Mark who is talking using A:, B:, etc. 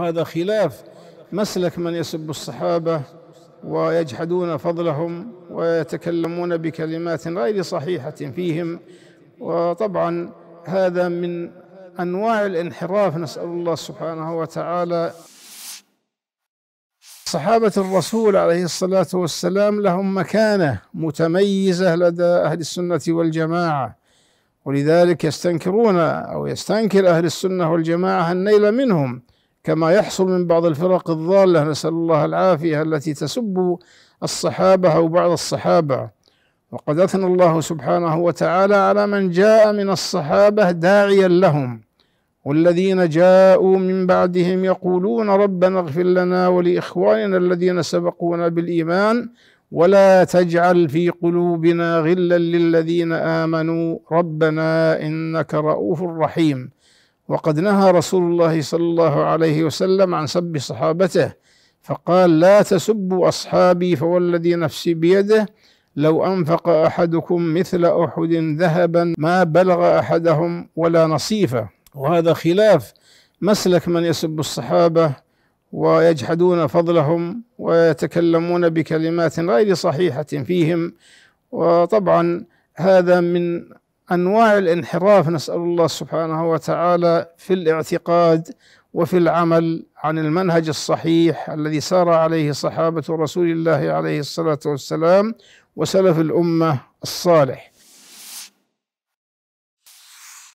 A: وهذا خلاف مسلك من يسب الصحابة ويجحدون فضلهم ويتكلمون بكلمات غير صحيحة فيهم وطبعا هذا من أنواع الانحراف نسأل الله سبحانه وتعالى صحابة الرسول عليه الصلاة والسلام لهم مكانة متميزة لدى أهل السنة والجماعة ولذلك يستنكرون أو يستنكر أهل السنة والجماعة النيل منهم كما يحصل من بعض الفرق الضالة نسأل الله العافية التي تسب الصحابة أو بعض الصحابة وقد أثنى الله سبحانه وتعالى على من جاء من الصحابة داعيا لهم والذين جاءوا من بعدهم يقولون ربنا اغفر لنا ولإخواننا الذين سبقونا بالإيمان ولا تجعل في قلوبنا غلا للذين آمنوا ربنا إنك رؤوف رحيم وقد نهى رسول الله صلى الله عليه وسلم عن سب صحابته فقال لا تسبوا اصحابي فوالذي نفسي بيده لو انفق احدكم مثل احد ذهبا ما بلغ احدهم ولا نصيفه وهذا خلاف مسلك من يسب الصحابه ويجحدون فضلهم ويتكلمون بكلمات غير صحيحه فيهم وطبعا هذا من انواع الانحراف نسال الله سبحانه وتعالى في الاعتقاد وفي العمل عن المنهج الصحيح الذي سار عليه صحابه رسول الله عليه الصلاه والسلام وسلف الامه الصالح